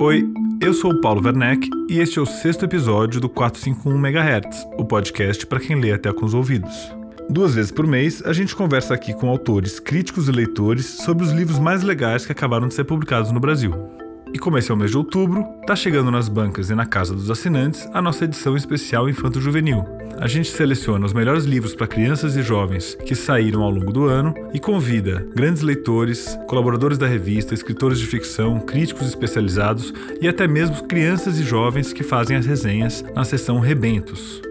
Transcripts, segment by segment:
Oi, eu sou o Paulo Werneck e este é o sexto episódio do 451 MHz, o podcast para quem lê até com os ouvidos. Duas vezes por mês, a gente conversa aqui com autores, críticos e leitores sobre os livros mais legais que acabaram de ser publicados no Brasil. E como esse é o mês de outubro, tá chegando nas bancas e na casa dos assinantes a nossa edição especial Infanto Juvenil. A gente seleciona os melhores livros para crianças e jovens que saíram ao longo do ano e convida grandes leitores, colaboradores da revista, escritores de ficção, críticos especializados e até mesmo crianças e jovens que fazem as resenhas na seção Rebentos,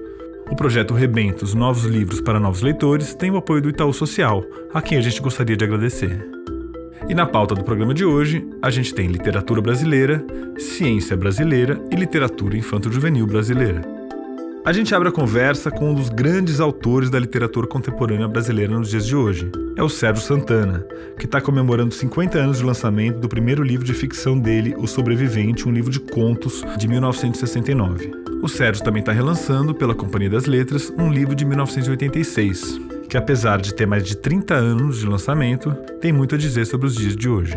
o projeto Rebentos Novos Livros para Novos Leitores tem o apoio do Itaú Social, a quem a gente gostaria de agradecer. E na pauta do programa de hoje, a gente tem literatura brasileira, ciência brasileira e literatura infanto-juvenil brasileira. A gente abre a conversa com um dos grandes autores da literatura contemporânea brasileira nos dias de hoje. É o Sérgio Santana, que está comemorando 50 anos de lançamento do primeiro livro de ficção dele, O Sobrevivente, um livro de contos de 1969. O Sérgio também está relançando, pela Companhia das Letras, um livro de 1986 que apesar de ter mais de 30 anos de lançamento, tem muito a dizer sobre os dias de hoje.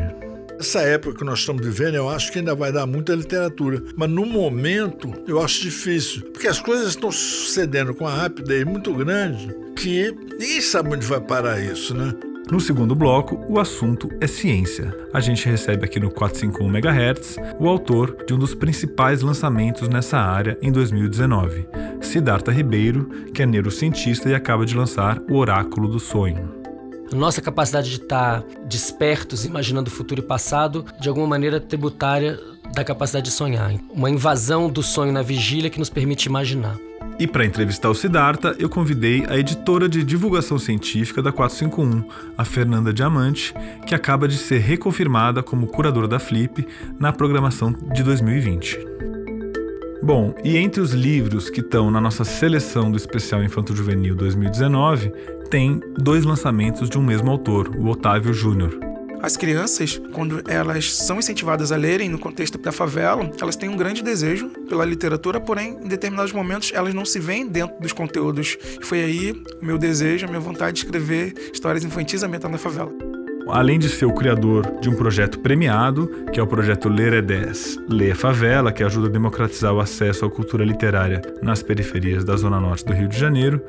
Essa época que nós estamos vivendo, eu acho que ainda vai dar muita literatura. Mas no momento, eu acho difícil. Porque as coisas estão sucedendo com uma rapidez muito grande que ninguém sabe onde vai parar isso, né? No segundo bloco, o assunto é ciência. A gente recebe aqui no 451 MHz o autor de um dos principais lançamentos nessa área em 2019, Siddhartha Ribeiro, que é neurocientista e acaba de lançar O Oráculo do Sonho. Nossa capacidade de estar despertos, imaginando futuro e passado, de alguma maneira tributária da capacidade de sonhar. Uma invasão do sonho na vigília que nos permite imaginar. E para entrevistar o Siddhartha, eu convidei a editora de divulgação científica da 451, a Fernanda Diamante, que acaba de ser reconfirmada como curadora da Flip na programação de 2020. Bom, e entre os livros que estão na nossa seleção do especial Infanto Juvenil 2019, tem dois lançamentos de um mesmo autor, o Otávio Júnior. As crianças, quando elas são incentivadas a lerem no contexto da favela, elas têm um grande desejo pela literatura, porém, em determinados momentos, elas não se veem dentro dos conteúdos. foi aí o meu desejo, a minha vontade de escrever histórias infantis ambientadas na favela além de ser o criador de um projeto premiado, que é o projeto Ler é 10, Ler é Favela, que ajuda a democratizar o acesso à cultura literária nas periferias da Zona Norte do Rio de Janeiro,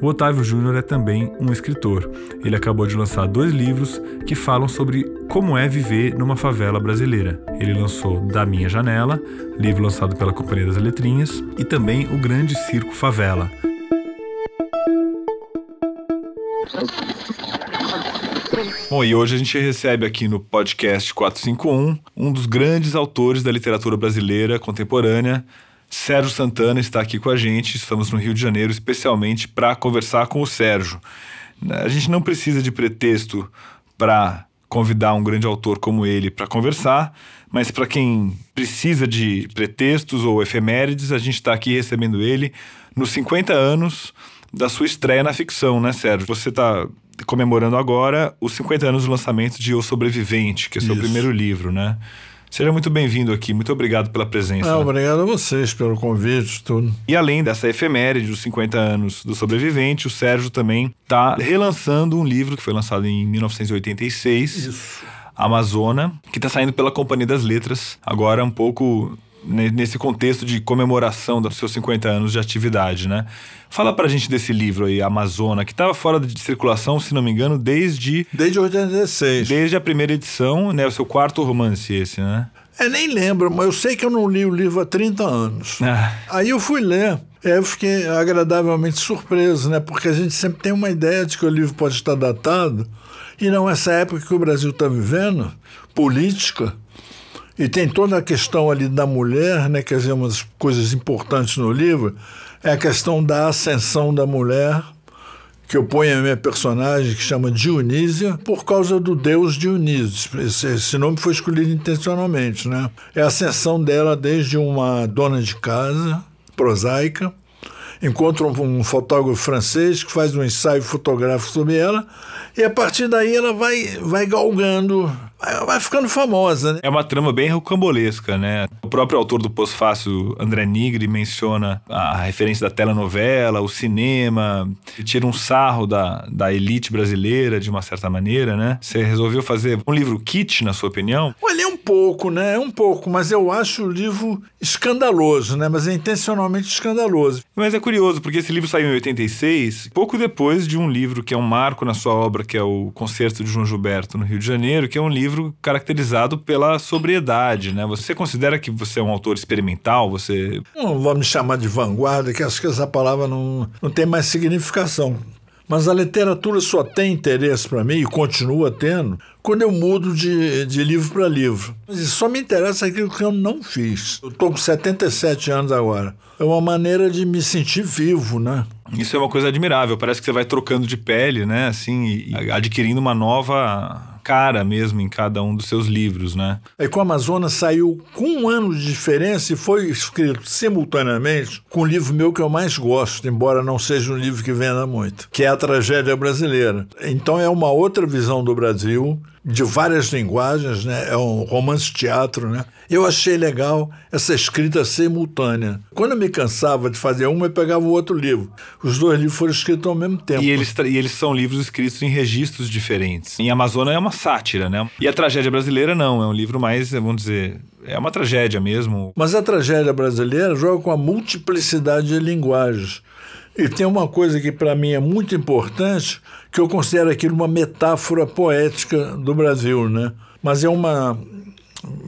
o Otávio Júnior é também um escritor. Ele acabou de lançar dois livros que falam sobre como é viver numa favela brasileira. Ele lançou Da Minha Janela, livro lançado pela Companhia das Letrinhas, e também O Grande Circo Favela. Bom, e hoje a gente recebe aqui no podcast 451 um dos grandes autores da literatura brasileira contemporânea. Sérgio Santana está aqui com a gente. Estamos no Rio de Janeiro especialmente para conversar com o Sérgio. A gente não precisa de pretexto para convidar um grande autor como ele para conversar, mas para quem precisa de pretextos ou efemérides, a gente está aqui recebendo ele nos 50 anos da sua estreia na ficção, né, Sérgio? Você está comemorando agora os 50 anos do lançamento de O Sobrevivente, que é seu Isso. primeiro livro, né? Seja muito bem-vindo aqui, muito obrigado pela presença. Ah, Obrigado a vocês pelo convite, tudo. E além dessa efeméride dos 50 anos do sobrevivente, o Sérgio também está relançando um livro que foi lançado em 1986. Isso. Amazona, que está saindo pela Companhia das Letras, agora um pouco nesse contexto de comemoração dos seus 50 anos de atividade, né? Fala pra gente desse livro aí, Amazona, que estava fora de circulação, se não me engano, desde... Desde 86. Desde a primeira edição, né? O seu quarto romance esse, né? É, nem lembro, mas eu sei que eu não li o livro há 30 anos. Ah. Aí eu fui ler, é, eu fiquei agradavelmente surpreso, né? Porque a gente sempre tem uma ideia de que o livro pode estar datado, e não essa época que o Brasil está vivendo, política, e tem toda a questão ali da mulher, né? Quer dizer, uma das coisas importantes no livro é a questão da ascensão da mulher, que eu ponho a minha personagem, que chama Dionísia, por causa do deus Dionísio. Esse, esse nome foi escolhido intencionalmente, né? É a ascensão dela desde uma dona de casa, prosaica, encontra um, um, fotógrafo francês que faz um ensaio fotográfico sobre ela, e a partir daí ela vai, vai galgando vai ficando famosa, né? É uma trama bem rocambolesca, né? O próprio autor do pós-fácil, André Nigri, menciona a referência da telenovela, o cinema, tira um sarro da, da elite brasileira, de uma certa maneira, né? Você resolveu fazer um livro kit, na sua opinião? Olha, é um pouco, né? É um pouco, mas eu acho o livro escandaloso, né? Mas é intencionalmente escandaloso. Mas é curioso, porque esse livro saiu em 86, pouco depois de um livro que é um marco na sua obra, que é o Concerto de João Gilberto no Rio de Janeiro, que é um livro livro caracterizado pela sobriedade, né? Você considera que você é um autor experimental? Você. Não vou me chamar de vanguarda, que acho que essa palavra não, não tem mais significação. Mas a literatura só tem interesse para mim e continua tendo quando eu mudo de, de livro para livro. Mas só me interessa aquilo que eu não fiz. Eu estou com 77 anos agora. É uma maneira de me sentir vivo, né? Isso é uma coisa admirável. Parece que você vai trocando de pele, né? Assim, adquirindo uma nova cara mesmo em cada um dos seus livros, né? É que o Amazonas saiu com um ano de diferença e foi escrito simultaneamente com o livro meu que eu mais gosto, embora não seja um livro que venda muito, que é A Tragédia Brasileira. Então é uma outra visão do Brasil de várias linguagens, né? é um romance-teatro. Né? Eu achei legal essa escrita simultânea. Quando eu me cansava de fazer uma, eu pegava o outro livro. Os dois livros foram escritos ao mesmo tempo. E eles, e eles são livros escritos em registros diferentes. Em Amazônia é uma sátira, né? E a tragédia brasileira não, é um livro mais, vamos dizer, é uma tragédia mesmo. Mas a tragédia brasileira joga com a multiplicidade de linguagens. E tem uma coisa que para mim é muito importante, que eu considero aquilo uma metáfora poética do Brasil, né? Mas é uma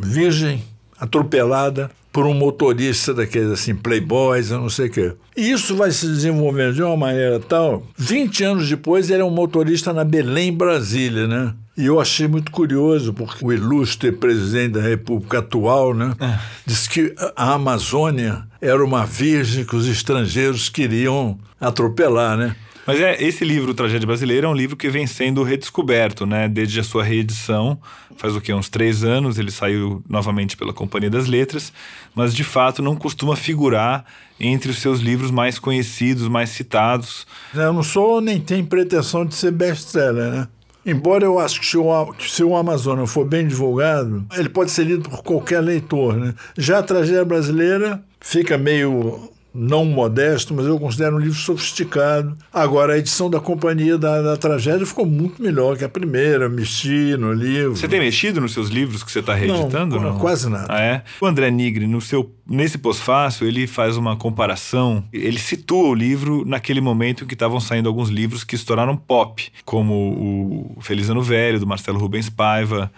virgem atropelada por um motorista daqueles assim, playboys, não sei o quê. E isso vai se desenvolvendo de uma maneira tal. 20 anos depois, ele é um motorista na Belém, Brasília, né? E eu achei muito curioso, porque o ilustre presidente da República atual, né? É. Diz que a Amazônia era uma virgem que os estrangeiros queriam atropelar, né? Mas é, esse livro, Tragédia Brasileira, é um livro que vem sendo redescoberto, né? Desde a sua reedição, faz o quê? Uns três anos, ele saiu novamente pela Companhia das Letras, mas de fato não costuma figurar entre os seus livros mais conhecidos, mais citados. Eu não sou nem tem pretensão de ser best-seller, né? Embora eu acho que se, o, que se o Amazonas for bem divulgado, ele pode ser lido por qualquer leitor, né? Já a Tragédia Brasileira fica meio não modesto, mas eu considero um livro sofisticado. Agora, a edição da Companhia da, da Tragédia ficou muito melhor que a primeira, mexi no livro. Você tem mexido nos seus livros que você está reeditando? Não, não, quase nada. Ah, é? O André Nigri, no seu, nesse pós-fácil, ele faz uma comparação, ele situa o livro naquele momento em que estavam saindo alguns livros que estouraram pop, como o Feliz Ano Velho, do Marcelo Rubens Paiva,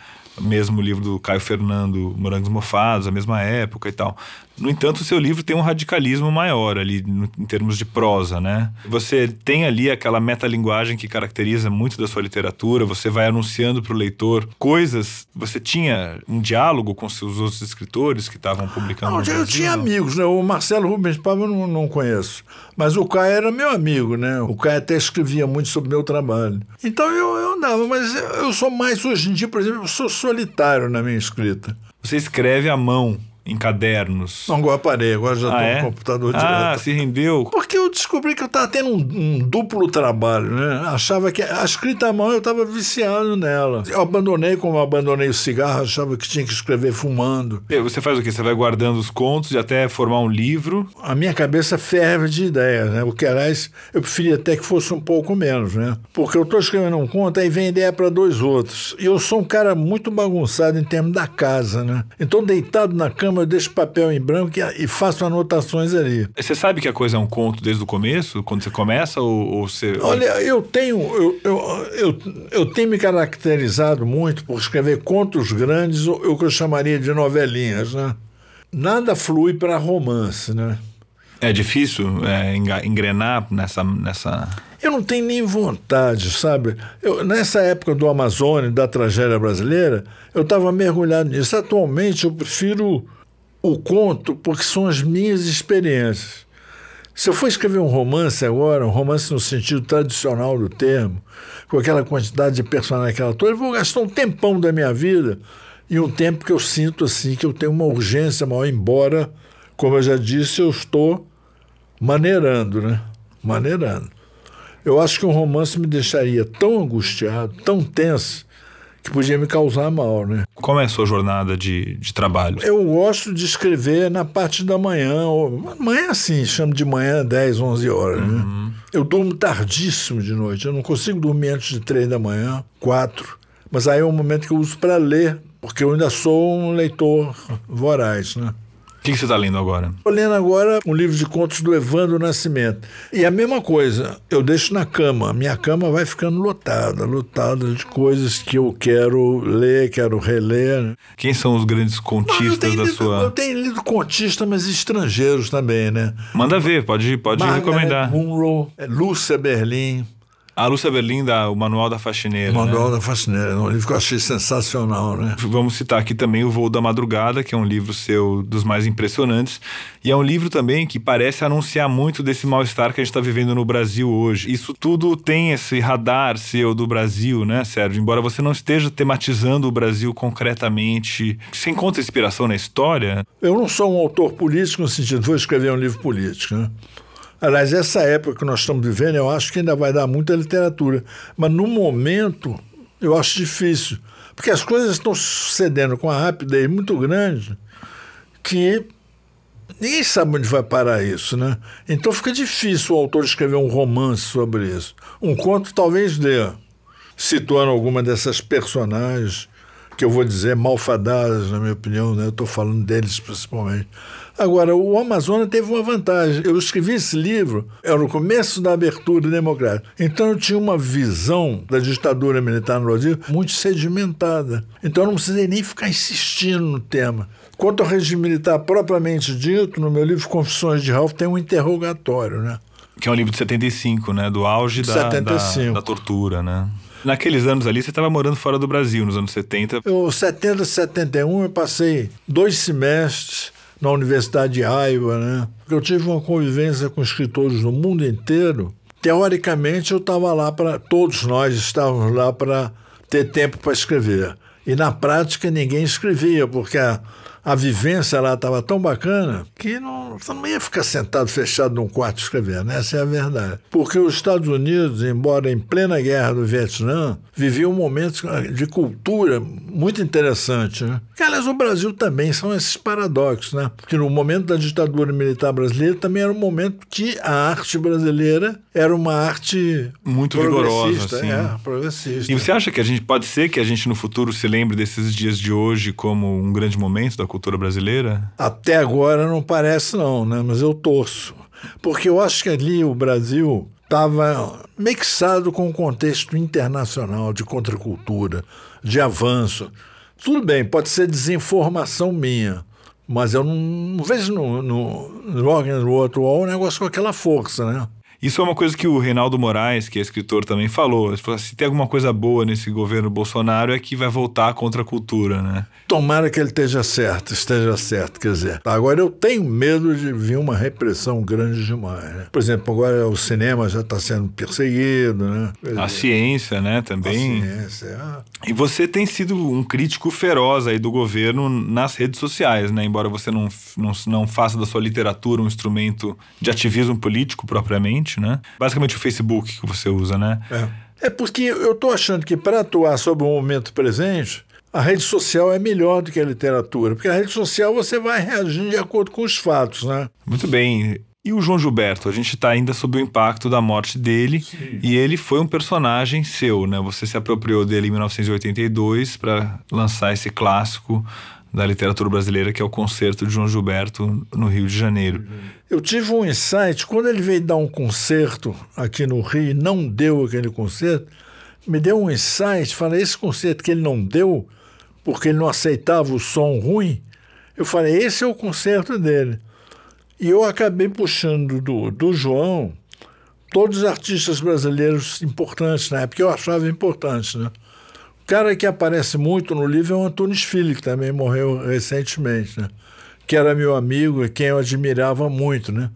mesmo livro do Caio Fernando, Morangos Mofados, a mesma época e tal. No entanto, o seu livro tem um radicalismo maior ali no, em termos de prosa, né? Você tem ali aquela metalinguagem que caracteriza muito da sua literatura, você vai anunciando para o leitor coisas. Você tinha um diálogo com seus outros escritores que estavam publicando? Não, eu Brasil? tinha amigos, né? O Marcelo Rubens Paiva eu não, não conheço, mas o Caio era meu amigo, né? O Caio até escrevia muito sobre meu trabalho. Então eu, eu andava, mas eu, eu sou mais hoje em dia, por exemplo, eu sou solitário na minha escrita. Você escreve à mão em cadernos. Não, agora parei, agora já estou ah, é? no computador ah, direto. Ah, se rendeu? Porque eu descobri que eu estava tendo um, um, duplo trabalho, né? Achava que a escrita à mão eu estava viciado nela. Eu abandonei como eu abandonei o cigarro, achava que tinha que escrever fumando. E você faz o quê? Você vai guardando os contos e até formar um livro? A minha cabeça ferve de ideias, né? O Queiroz, eu preferia até que fosse um pouco menos, né? Porque eu estou escrevendo um conto e vem ideia para dois outros. E eu sou um cara muito bagunçado em termos da casa, né? Então, deitado na cama, eu deixo papel em branco e, e faço anotações ali. Você sabe que a coisa é um conto desde o começo, quando você começa ou, ou você. Olha, eu tenho. Eu, eu, eu, eu, tenho me caracterizado muito por escrever contos grandes, o que eu chamaria de novelinhas, né? Nada flui para romance, né? É difícil é, engrenar nessa, nessa. Eu não tenho nem vontade, sabe? Eu, nessa época do Amazônia, da tragédia brasileira, eu estava mergulhado nisso. Atualmente eu prefiro o conto porque são as minhas experiências. Se eu for escrever um romance agora, um romance no sentido tradicional do termo, com aquela quantidade de personagens que ela toda, eu vou gastar um tempão da minha vida e um tempo que eu sinto assim que eu tenho uma urgência maior, embora, como eu já disse, eu estou maneirando, né? Maneirando. Eu acho que um romance me deixaria tão angustiado, tão tenso, que podia tipo, me causar mal, né? Como é a sua jornada de, de trabalho? Eu gosto de escrever na parte da manhã, ou, manhã assim, chamo de manhã 10, 11 horas, né? uhum. né? Eu durmo tardíssimo de noite, eu não consigo dormir antes de 3 da manhã, 4, mas aí é um momento que eu uso para ler, porque eu ainda sou um leitor voraz, né? O que, você está lendo agora? Estou lendo agora um livro de contos do Evandro Nascimento. E a mesma coisa, eu deixo na cama. A minha cama vai ficando lotada, lotada de coisas que eu quero ler, quero reler. Né? Quem são os grandes contistas da lido, sua... Eu tenho lido contistas, mas estrangeiros também, né? Manda ver, pode, pode recomendar. Munro, é Lúcia Berlim... A Lúcia Berlinda, dá o Manual da Faxineira. O Manual né? da Faxineira, um livro que eu achei sensacional, né? Vamos citar aqui também O Voo da Madrugada, que é um livro seu dos mais impressionantes. E é um livro também que parece anunciar muito desse mal-estar que a gente está vivendo no Brasil hoje. Isso tudo tem esse radar seu do Brasil, né, Sérgio? Embora você não esteja tematizando o Brasil concretamente, você encontra inspiração na história? Eu não sou um autor político no sentido, vou escrever um livro político, né? Aliás, essa época que nós estamos vivendo, eu acho que ainda vai dar muita literatura. Mas no momento, eu acho difícil. Porque as coisas estão sucedendo com uma rapidez muito grande que ninguém sabe onde vai parar isso, né? Então fica difícil o autor escrever um romance sobre isso. Um conto talvez dê, situando alguma dessas personagens que eu vou dizer é malfadadas, na minha opinião, né? eu estou falando deles principalmente. Agora, o Amazonas teve uma vantagem. Eu escrevi esse livro, era o começo da abertura democrática. Então eu tinha uma visão da ditadura militar no Brasil muito sedimentada. Então eu não precisei nem ficar insistindo no tema. Quanto ao regime militar propriamente dito, no meu livro Confissões de Ralph tem um interrogatório, né? Que é um livro de 75, né? Do auge da, 75. da, da tortura, né? Naqueles anos ali, você estava morando fora do Brasil, nos anos 70. Eu, 70, 71, eu passei dois semestres na Universidade de Iowa, né? Eu tive uma convivência com escritores do mundo inteiro. Teoricamente, eu estava lá para... Todos nós estávamos lá para ter tempo para escrever. E na prática, ninguém escrevia, porque a a vivência lá estava tão bacana que não, você não ia ficar sentado fechado num quarto escrevendo. Né? Essa é a verdade. Porque os Estados Unidos, embora em plena guerra do Vietnã, viviam momentos ah, de cultura muito interessante. Né? Que, aliás, o Brasil também são esses paradoxos, né? Porque no momento da ditadura militar brasileira também era um momento que a arte brasileira era uma arte muito vigorosa, assim. É, progressista. E você acha que a gente pode ser que a gente no futuro se lembre desses dias de hoje como um grande momento da cultura brasileira? Até agora não parece não, né? Mas eu torço. Porque eu acho que ali o Brasil estava mixado com o contexto internacional de contracultura, de avanço. Tudo bem, pode ser desinformação minha, mas eu não, vejo no, no, no Rock and Roll atual um negócio com aquela força, né? Isso é uma coisa que o Reinaldo Moraes, que é escritor, também falou. Ele falou assim, se tem alguma coisa boa nesse governo Bolsonaro é que vai voltar contra a cultura, né? Tomara que ele esteja certo, esteja certo, quer dizer. Tá, agora eu tenho medo de vir uma repressão grande demais, né? Por exemplo, agora o cinema já está sendo perseguido, né? Dizer, a ciência, né, também. A ciência, é. Ah. E você tem sido um crítico feroz aí do governo nas redes sociais, né? Embora você não, não, não faça da sua literatura um instrumento de ativismo político propriamente, né? Basicamente o Facebook que você usa, né? É, é porque eu estou achando que para atuar sobre o momento presente, a rede social é melhor do que a literatura, porque a rede social você vai reagindo de acordo com os fatos, né? Muito bem. E o João Gilberto? A gente está ainda sob o impacto da morte dele Sim. e ele foi um personagem seu, né? Você se apropriou dele em 1982 para lançar esse clássico da literatura brasileira, que é o concerto de João Gilberto no Rio de Janeiro. Eu tive um insight, quando ele veio dar um concerto aqui no Rio e não deu aquele concerto, me deu um insight, falei, esse concerto que ele não deu, porque ele não aceitava o som ruim, eu falei, esse é o concerto dele. E eu acabei puxando do, do João todos os artistas brasileiros importantes na né? época, eu achava importante, né? cara que aparece muito no livro é o Antônio Filho, que também morreu recentemente, né? que era meu amigo e quem eu admirava muito. Né?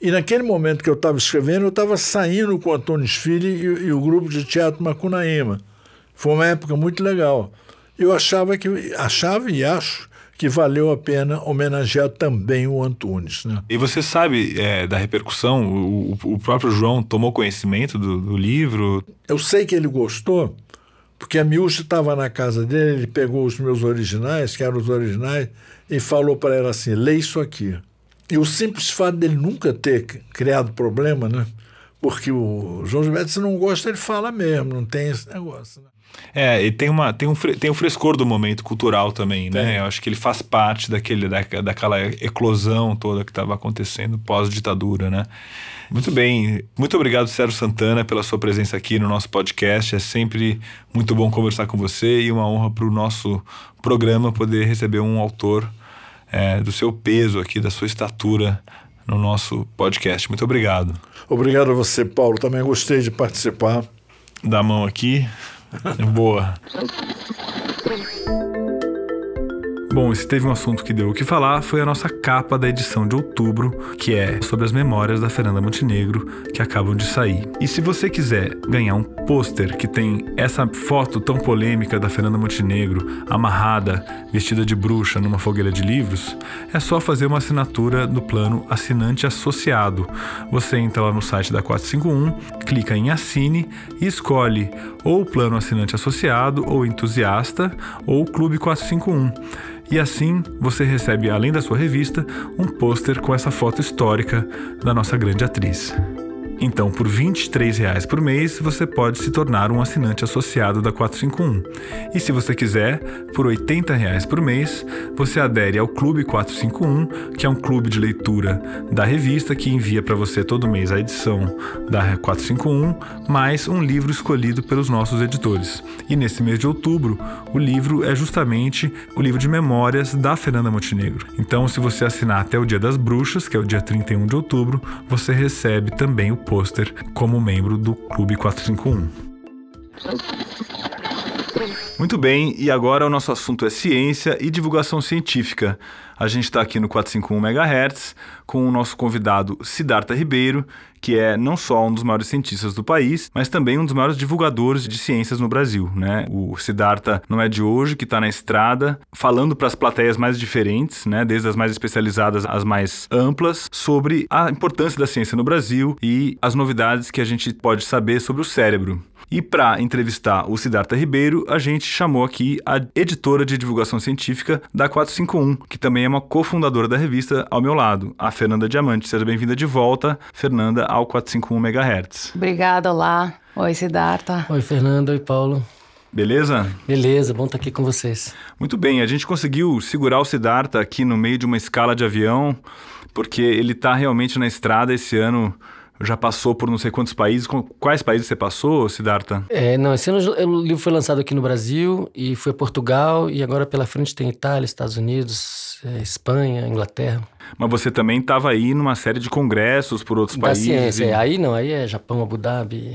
E naquele momento que eu estava escrevendo, eu estava saindo com o Antônio Filho e, e, o grupo de teatro Macunaíma. Foi uma época muito legal. Eu achava que achava e acho que valeu a pena homenagear também o Antunes. Né? E você sabe é, da repercussão? O, o, próprio João tomou conhecimento do, do livro? Eu sei que ele gostou, porque a Miúcha estava na casa dele, ele pegou os meus originais, que eram os originais, e falou para ela assim: lê isso aqui. E o simples fato dele nunca ter criado problema, né? Porque o João Gilberto, se não gosta, ele fala mesmo, não tem esse negócio. Né? É, e tem, uma, tem, um, tem um frescor do momento cultural também, né? Eu acho que ele faz parte daquele, da, daquela eclosão toda que estava acontecendo pós-ditadura, né? Muito bem. Muito obrigado, Sérgio Santana, pela sua presença aqui no nosso podcast. É sempre muito bom conversar com você e uma honra para o nosso programa poder receber um autor é, do seu peso aqui, da sua estatura no nosso podcast. Muito obrigado. Obrigado a você, Paulo. Também gostei de participar. Dá a mão aqui. Boa. Bom, se teve um assunto que deu o que falar, foi a nossa capa da edição de outubro, que é sobre as memórias da Fernanda Montenegro, que acabam de sair. E se você quiser ganhar um pôster que tem essa foto tão polêmica da Fernanda Montenegro, amarrada, vestida de bruxa numa fogueira de livros, é só fazer uma assinatura do plano assinante associado. Você entra lá no site da 451, clica em assine e escolhe ou plano assinante associado, ou entusiasta, ou clube 451. E assim você recebe, além da sua revista, um pôster com essa foto histórica da nossa grande atriz. Então, por R$ 23,00 por mês, você pode se tornar um assinante associado da 451. E se você quiser, por R$ 80,00 por mês, você adere ao Clube 451, que é um clube de leitura da revista que envia para você todo mês a edição da 451, mais um livro escolhido pelos nossos editores. E nesse mês de outubro, o livro é justamente o livro de memórias da Fernanda Montenegro. Então, se você assinar até o Dia das Bruxas, que é o dia 31 de outubro, você recebe também o pôster como membro do Clube 451. Muito bem, e agora o nosso assunto é ciência e divulgação científica. A gente está aqui no 451 MHz com o nosso convidado Siddhartha Ribeiro, que é não só um dos maiores cientistas do país, mas também um dos maiores divulgadores de ciências no Brasil. Né? O Siddhartha não é de hoje, que está na estrada, falando para as plateias mais diferentes, né? desde as mais especializadas às mais amplas, sobre a importância da ciência no Brasil e as novidades que a gente pode saber sobre o cérebro. E para entrevistar o Siddhartha Ribeiro, a gente chamou aqui a editora de divulgação científica da 451, que também é uma cofundadora da revista ao meu lado, a Fernanda Diamante. Seja bem-vinda de volta, Fernanda, ao 451 MHz. Obrigada, olá. Oi, Siddhartha. Oi, Fernanda. Oi, Paulo. Beleza? Beleza, bom estar aqui com vocês. Muito bem, a gente conseguiu segurar o Siddhartha aqui no meio de uma escala de avião, porque ele está realmente na estrada esse ano já passou por não sei quantos países. Quais países você passou, Siddhartha? É, não, esse ano o livro foi lançado aqui no Brasil e foi a Portugal e agora pela frente tem Itália, Estados Unidos, é, Espanha, Inglaterra. Mas você também estava aí numa série de congressos por outros da países. Ciência, e... é, aí não, aí é Japão, Abu Dhabi.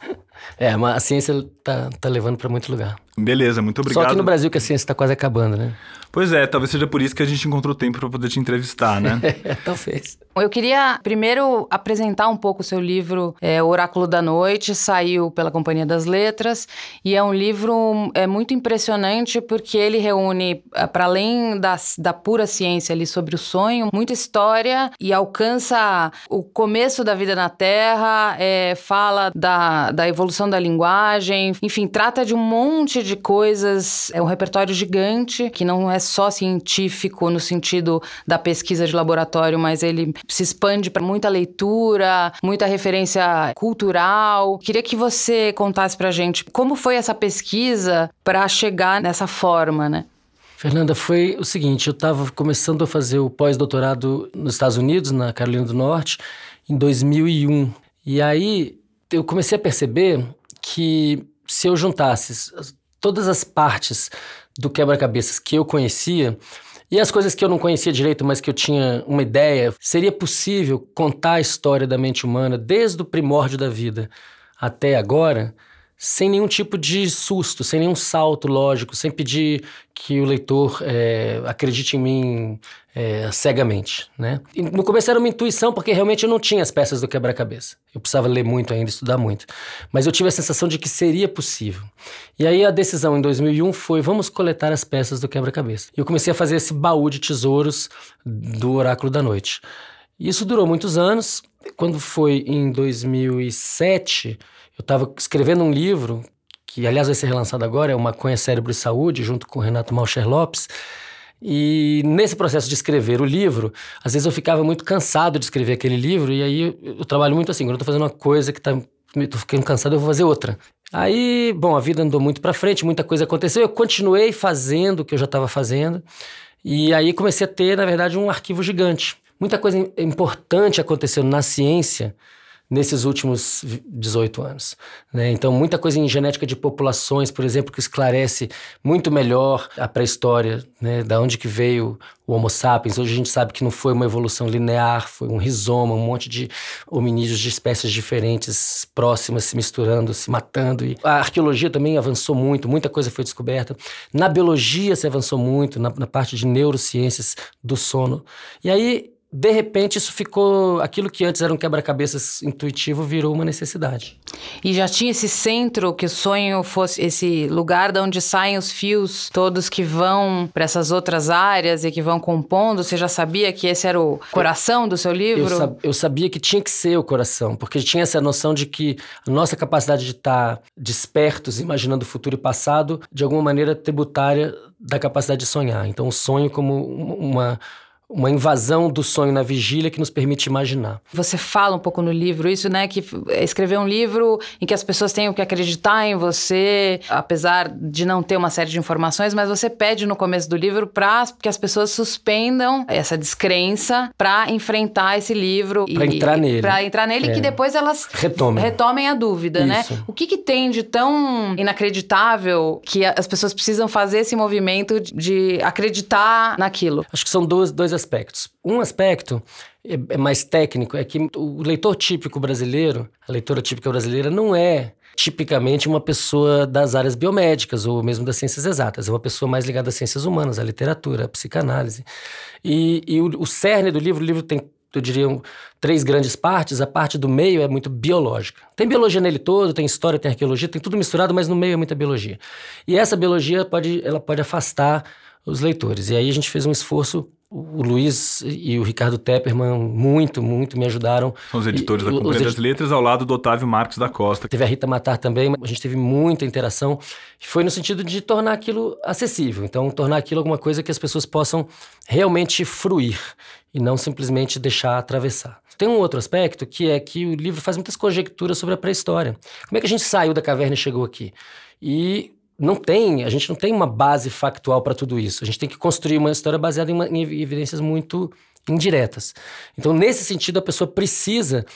é, mas a ciência está tá levando para muito lugar. Beleza, muito obrigado. Só que no Brasil que a ciência está quase acabando, né? Pois é, talvez seja por isso que a gente encontrou tempo para poder te entrevistar, né? É, talvez. Eu queria primeiro apresentar um pouco o seu livro é, Oráculo da Noite, saiu pela Companhia das Letras, e é um livro é, muito impressionante porque ele reúne, é, para além da, da pura ciência ali sobre o sonho, muita história e alcança o começo da vida na Terra, é, fala da, da evolução da linguagem, enfim, trata de um monte de coisas, é um repertório gigante, que não é só científico no sentido da pesquisa de laboratório, mas ele se expande para muita leitura, muita referência cultural. Queria que você contasse para a gente como foi essa pesquisa para chegar nessa forma, né? Fernanda, foi o seguinte: eu estava começando a fazer o pós-doutorado nos Estados Unidos, na Carolina do Norte, em 2001. E aí eu comecei a perceber que se eu juntasse todas as partes do quebra-cabeças que eu conhecia e as coisas que eu não conhecia direito, mas que eu tinha uma ideia, seria possível contar a história da mente humana desde o primórdio da vida até agora, sem nenhum tipo de susto, sem nenhum salto lógico, sem pedir que o leitor é, acredite em mim é, cegamente, né? E no começo era uma intuição, porque realmente eu não tinha as peças do quebra-cabeça. Eu precisava ler muito ainda, estudar muito. Mas eu tive a sensação de que seria possível. E aí a decisão em 2001 foi, vamos coletar as peças do quebra-cabeça. E eu comecei a fazer esse baú de tesouros do Oráculo da Noite. E isso durou muitos anos. Quando foi em 2007, eu estava escrevendo um livro que aliás vai ser relançado agora, é o Maconha, Cérebro e Saúde, junto com o Renato Malcher Lopes. E nesse processo de escrever o livro, às vezes eu ficava muito cansado de escrever aquele livro, e aí eu trabalho muito assim, quando eu tô fazendo uma coisa que tá. tô ficando cansado, eu vou fazer outra. Aí, bom, a vida andou muito para frente, muita coisa aconteceu, eu continuei fazendo o que eu já estava fazendo, e aí comecei a ter, na verdade, um arquivo gigante. Muita coisa importante aconteceu na ciência nesses últimos 18 anos. Né? Então, muita coisa em genética de populações, por exemplo, que esclarece muito melhor a pré-história, né? da onde que veio o Homo sapiens. Hoje a gente sabe que não foi uma evolução linear, foi um rizoma, um monte de hominídeos de espécies diferentes, próximas, se misturando, se matando. E a arqueologia também avançou muito, muita coisa foi descoberta. Na biologia se avançou muito, na, na parte de neurociências do sono. E aí de repente isso ficou aquilo que antes era um quebra-cabeças intuitivo virou uma necessidade. E já tinha esse centro que o sonho fosse esse lugar de onde saem os fios todos que vão para essas outras áreas e que vão compondo. Você já sabia que esse era o coração do seu livro? Eu, sab eu sabia que tinha que ser o coração, porque tinha essa noção de que a nossa capacidade de estar tá despertos, imaginando o futuro e passado, de alguma maneira tributária da capacidade de sonhar. Então o sonho como uma uma invasão do sonho na vigília que nos permite imaginar. Você fala um pouco no livro isso, né? Que é escrever um livro em que as pessoas tenham que acreditar em você, apesar de não ter uma série de informações, mas você pede no começo do livro para que as pessoas suspendam essa descrença para enfrentar esse livro. Para entrar nele. Para entrar nele é. que depois elas retomem, retomem a dúvida, né? isso. né? O que, que tem de tão inacreditável que as pessoas precisam fazer esse movimento de acreditar naquilo? Acho que são dois, dois aspectos. Um aspecto é, é mais técnico é que o leitor típico brasileiro, a leitora típica brasileira, não é tipicamente uma pessoa das áreas biomédicas ou mesmo das ciências exatas. É uma pessoa mais ligada às ciências humanas, à literatura, à psicanálise. E, e o, o cerne do livro, o livro tem eu diria, um, três grandes partes. A parte do meio é muito biológica. Tem biologia nele todo, tem história, tem arqueologia, tem tudo misturado, mas no meio é muita biologia. E essa biologia pode, ela pode afastar os leitores. E aí a gente fez um esforço o Luiz e o Ricardo Tepperman muito, muito me ajudaram. São os editores e, da Companhia das Letras, ao lado do Otávio Marques da Costa. Teve a Rita Matar também, a gente teve muita interação. Foi no sentido de tornar aquilo acessível. Então, tornar aquilo alguma coisa que as pessoas possam realmente fruir e não simplesmente deixar atravessar. Tem um outro aspecto que é que o livro faz muitas conjecturas sobre a pré-história. Como é que a gente saiu da caverna e chegou aqui? E não tem, a gente não tem uma base factual para tudo isso. A gente tem que construir uma história baseada em, uma, em evidências muito indiretas. Então, nesse sentido, a pessoa precisa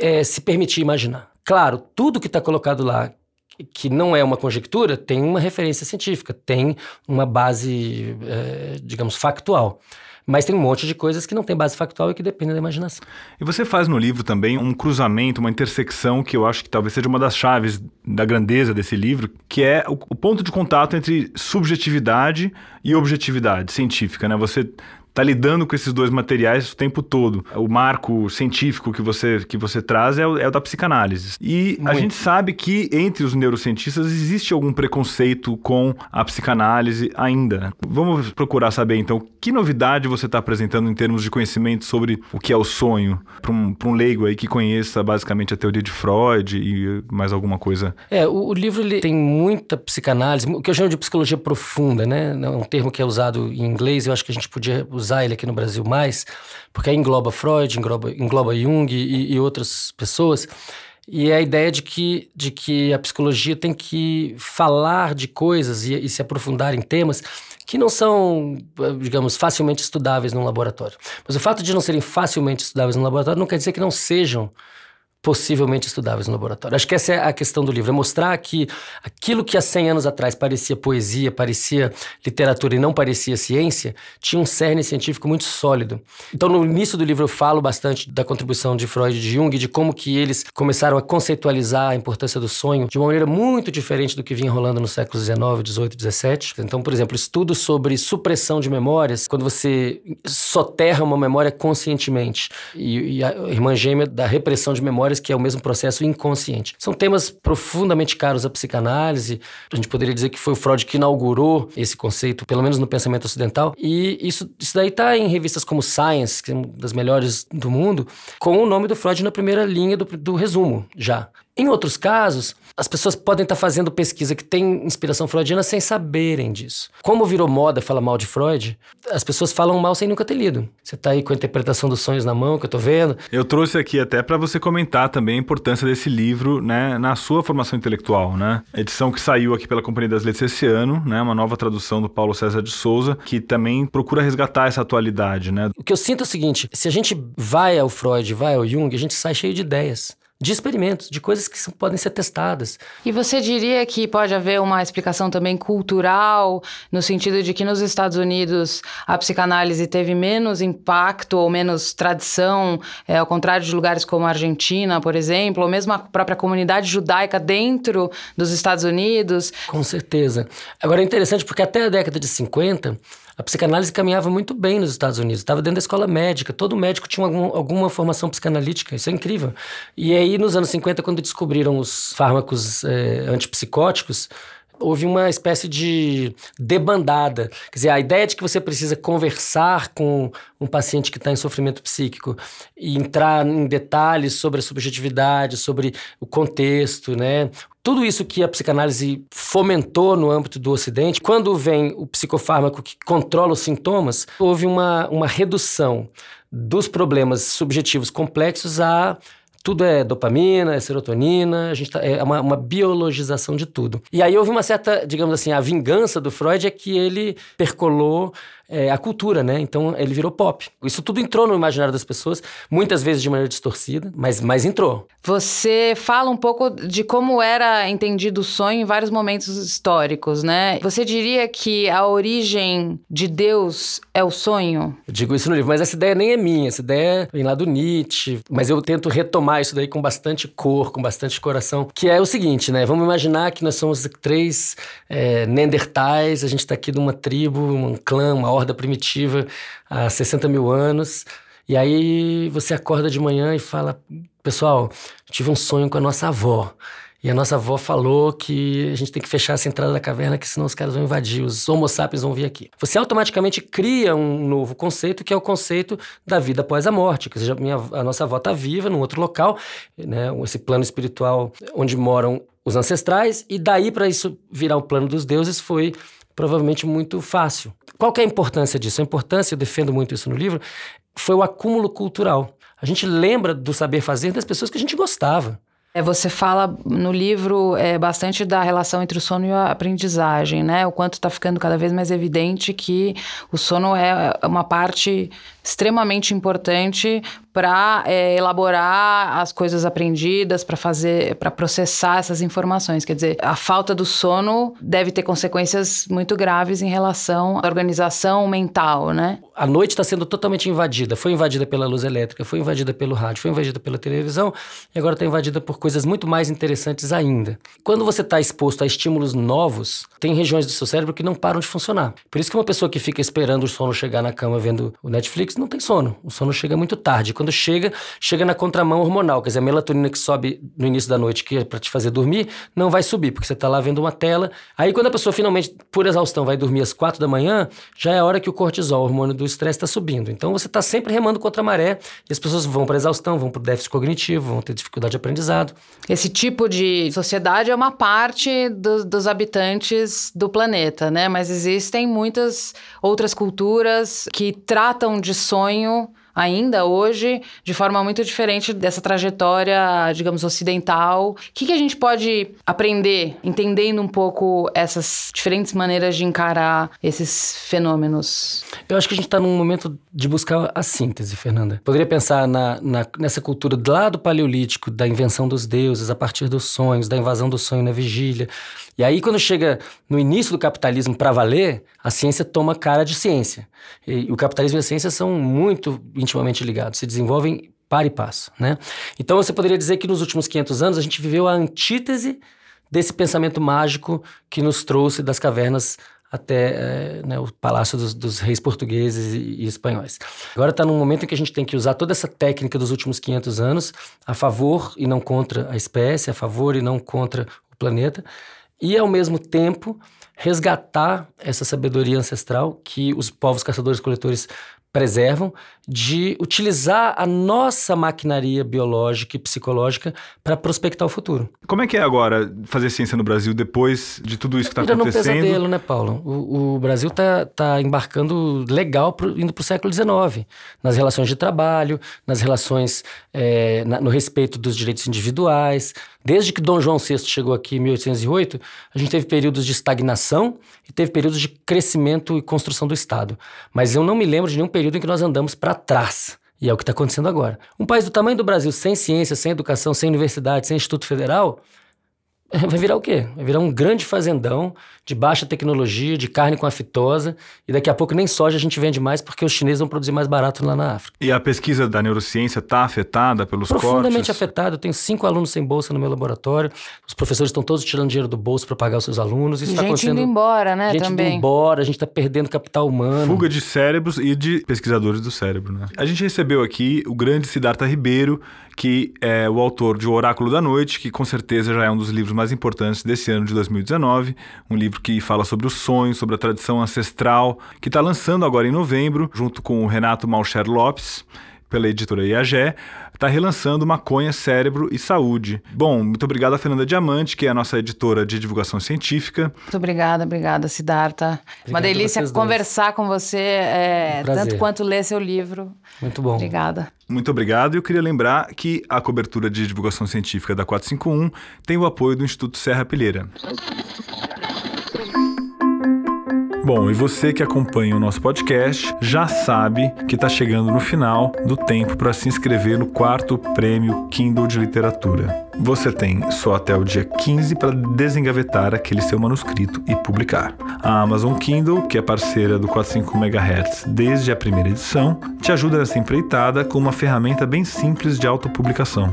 é, se permitir imaginar. Claro, tudo que está colocado lá, que não é uma conjectura, tem uma referência científica, tem uma base, é, digamos, factual. Mas tem um monte de coisas que não tem base factual e que dependem da imaginação. E você faz no livro também um cruzamento, uma intersecção que eu acho que talvez seja uma das chaves da grandeza desse livro, que é o, o ponto de contato entre subjetividade e objetividade científica. Né? Você tá lidando com esses dois materiais o tempo todo. O marco científico que você, que você traz é o, é o da psicanálise. E Muito. a gente sabe que entre os neurocientistas existe algum preconceito com a psicanálise ainda. Né? Vamos procurar saber então que novidade você está apresentando em termos de conhecimento sobre o que é o sonho para um, um leigo aí que conheça basicamente a teoria de Freud e mais alguma coisa. É, o, o livro tem muita psicanálise, o que eu chamo de psicologia profunda, né? É um termo que é usado em inglês, eu acho que a gente podia usar ele aqui no Brasil mais, porque engloba Freud, engloba, engloba Jung e, e outras pessoas. E é a ideia de que, de que a psicologia tem que falar de coisas e, e, se aprofundar em temas que não são, digamos, facilmente estudáveis num laboratório. Mas o fato de não serem facilmente estudáveis num laboratório não quer dizer que não sejam possivelmente estudáveis no laboratório. Acho que essa é a questão do livro, é mostrar que aquilo que há 100 anos atrás parecia poesia, parecia literatura e não parecia ciência, tinha um cerne científico muito sólido. Então, no início do livro eu falo bastante da contribuição de Freud e de Jung, de como que eles começaram a conceitualizar a importância do sonho de uma maneira muito diferente do que vinha rolando no século XIX, XVIII, XVII. Então, por exemplo, estudos sobre supressão de memórias, quando você soterra uma memória conscientemente. E, e a irmã gêmea da repressão de memórias que é o mesmo processo inconsciente. São temas profundamente caros à psicanálise. A gente poderia dizer que foi o Freud que inaugurou esse conceito, pelo menos no pensamento ocidental. E isso, isso daí está em revistas como Science, que é uma das melhores do mundo, com o nome do Freud na primeira linha do, do resumo já. Em outros casos, as pessoas podem estar fazendo pesquisa que tem inspiração freudiana sem saberem disso. Como virou moda falar mal de Freud, as pessoas falam mal sem nunca ter lido. Você está aí com a interpretação dos sonhos na mão, que eu estou vendo. Eu trouxe aqui até para você comentar também a importância desse livro né, na sua formação intelectual, né? edição que saiu aqui pela Companhia das Letras esse ano, né? Uma nova tradução do Paulo César de Souza, que também procura resgatar essa atualidade, né? O que eu sinto é o seguinte, se a gente vai ao Freud, vai ao Jung, a gente sai cheio de ideias de experimentos, de coisas que são, podem ser testadas. E você diria que pode haver uma explicação também cultural, no sentido de que nos Estados Unidos a psicanálise teve menos impacto ou menos tradição, é, ao contrário de lugares como a Argentina, por exemplo, ou mesmo a própria comunidade judaica dentro dos Estados Unidos? Com certeza. Agora é interessante porque até a década de 50, a psicanálise caminhava muito bem nos Estados Unidos. Estava dentro da escola médica, todo médico tinha algum, alguma formação psicanalítica, isso é incrível. E aí, nos anos 50, quando descobriram os fármacos é, antipsicóticos, houve uma espécie de debandada. Quer dizer, a ideia de que você precisa conversar com um paciente que está em sofrimento psíquico e entrar em detalhes sobre a subjetividade, sobre o contexto, né? Tudo isso que a psicanálise fomentou no âmbito do Ocidente, quando vem o psicofármaco que controla os sintomas, houve uma, uma redução dos problemas subjetivos complexos a tudo é dopamina, é serotonina, a gente tá, é uma, uma, biologização de tudo. E aí houve uma certa, digamos assim, a vingança do Freud é que ele percolou é, a cultura, né? Então ele virou pop. Isso tudo entrou no imaginário das pessoas, muitas vezes de maneira distorcida, mas, mas entrou. Você fala um pouco de como era entendido o sonho em vários momentos históricos, né? Você diria que a origem de Deus é o sonho? Eu digo isso no livro, mas essa ideia nem é minha, essa ideia vem lá do Nietzsche, mas eu tento retomar isso daí com bastante cor, com bastante coração, que é o seguinte, né? Vamos imaginar que nós somos três é, Neandertais, a gente está aqui de uma tribo, um clã, uma Acorda primitiva há 60 mil anos. E aí você acorda de manhã e fala: Pessoal, tive um sonho com a nossa avó. E a nossa avó falou que a gente tem que fechar essa entrada da caverna, que senão os caras vão invadir, os homo sapiens vão vir aqui. Você automaticamente cria um novo conceito, que é o conceito da vida após a morte. Que seja, minha, a nossa avó está viva num outro local, né, esse plano espiritual onde moram os ancestrais, e daí para isso virar o plano dos deuses foi provavelmente muito fácil. Qual que é a importância disso? A importância, eu defendo muito isso no livro, foi o acúmulo cultural. A gente lembra do saber fazer das pessoas que a gente gostava. É, você fala no livro é, bastante da relação entre o sono e a aprendizagem, né? O quanto está ficando cada vez mais evidente que o sono é uma parte extremamente importante para é, eh, elaborar as coisas aprendidas, para fazer, para processar essas informações. Quer dizer, a falta do sono deve ter consequências muito graves em relação à organização mental, né? A noite está sendo totalmente invadida. Foi invadida pela luz elétrica, foi invadida pelo rádio, foi invadida pela televisão e agora está invadida por coisas muito mais interessantes ainda. Quando você está exposto a estímulos novos, tem regiões do seu cérebro que não param de funcionar. Por isso que uma pessoa que fica esperando o sono chegar na cama vendo o Netflix não tem sono. O sono chega muito tarde. Quando chega, chega na contramão hormonal. Quer dizer, a melatonina que sobe no início da noite, que é para te fazer dormir, não vai subir, porque você está lá vendo uma tela. Aí, quando a pessoa finalmente, por exaustão, vai dormir às quatro da manhã, já é a hora que o cortisol, o hormônio do estresse, está subindo. Então, você está sempre remando contra a maré e as pessoas vão para exaustão, vão para déficit cognitivo, vão ter dificuldade de aprendizado. Esse tipo de sociedade é uma parte do, dos habitantes do planeta, né? Mas existem muitas outras culturas que tratam de sonho ainda hoje, de forma muito diferente dessa trajetória, digamos, ocidental. O que, que a gente pode aprender, entendendo um pouco essas diferentes maneiras de encarar esses fenômenos? Eu acho que a gente está num momento de buscar a síntese, Fernanda. Poderia pensar na, na, nessa cultura lá do Paleolítico, da invenção dos deuses, a partir dos sonhos, da invasão do sonho na vigília, e aí, quando chega no início do capitalismo para valer, a ciência toma cara de ciência. E o capitalismo e a ciência são muito intimamente ligados, se desenvolvem para e passo, né? Então, você poderia dizer que nos últimos 500 anos a gente viveu a antítese desse pensamento mágico que nos trouxe das cavernas até eh, né, o palácio dos, dos reis portugueses e, e espanhóis. Agora está num momento em que a gente tem que usar toda essa técnica dos últimos 500 anos a favor e não contra a espécie, a favor e não contra o planeta, e, ao mesmo tempo, resgatar essa sabedoria ancestral que os povos caçadores-coletores preservam, de utilizar a nossa maquinaria biológica e psicológica para prospectar o futuro. Como é que é agora fazer ciência no Brasil depois de tudo isso que está acontecendo? Vira um pesadelo, né, Paulo? O, o Brasil está tá embarcando legal pro, indo para o século XIX, nas relações de trabalho, nas relações é, na, no respeito dos direitos individuais. Desde que Dom João VI chegou aqui em 1808, a gente teve períodos de estagnação e teve períodos de crescimento e construção do Estado. Mas eu não me lembro de nenhum período período em que nós andamos para trás. E é o que está acontecendo agora. Um país do tamanho do Brasil, sem ciência, sem educação, sem universidade, sem Instituto Federal, vai virar o quê? Vai virar um grande fazendão de baixa tecnologia, de carne com aftosa, e daqui a pouco nem soja a gente vende mais porque os chineses vão produzir mais barato lá na África. E a pesquisa da neurociência está afetada pelos Profundamente cortes? afetada. Eu tenho cinco alunos sem bolsa no meu laboratório, os professores estão todos tirando dinheiro do bolso para pagar os seus alunos. Isso está acontecendo. Indo embora, né? Gente também. indo embora, a gente está perdendo capital humano. Fuga de cérebros e de pesquisadores do cérebro, né? A gente recebeu aqui o grande Siddhartha Ribeiro, que é o autor de O Oráculo da Noite, que com certeza já é um dos livros mais importantes desse ano de 2019, um livro que fala sobre o sonho, sobre a tradição ancestral, que está lançando agora em novembro, junto com o Renato Malcher Lopes pela editora IAGÉ, está relançando Maconha, Cérebro e Saúde. Bom, muito obrigado a Fernanda Diamante, que é a nossa editora de divulgação científica. Muito obrigada, obrigada, Siddhartha. Uma delícia conversar dois. com você, é, um tanto quanto ler seu livro. Muito bom. Obrigada. Muito obrigado. Eu queria lembrar que a cobertura de divulgação científica da 451 tem o apoio do Instituto Serra Pilheira. Bom, e você que acompanha o nosso podcast já sabe que está chegando no final do tempo para se inscrever no quarto prêmio Kindle de Literatura. Você tem só até o dia 15 para desengavetar aquele seu manuscrito e publicar. A Amazon Kindle, que é parceira do 45 MHz desde a primeira edição, te ajuda nessa empreitada com uma ferramenta bem simples de autopublicação.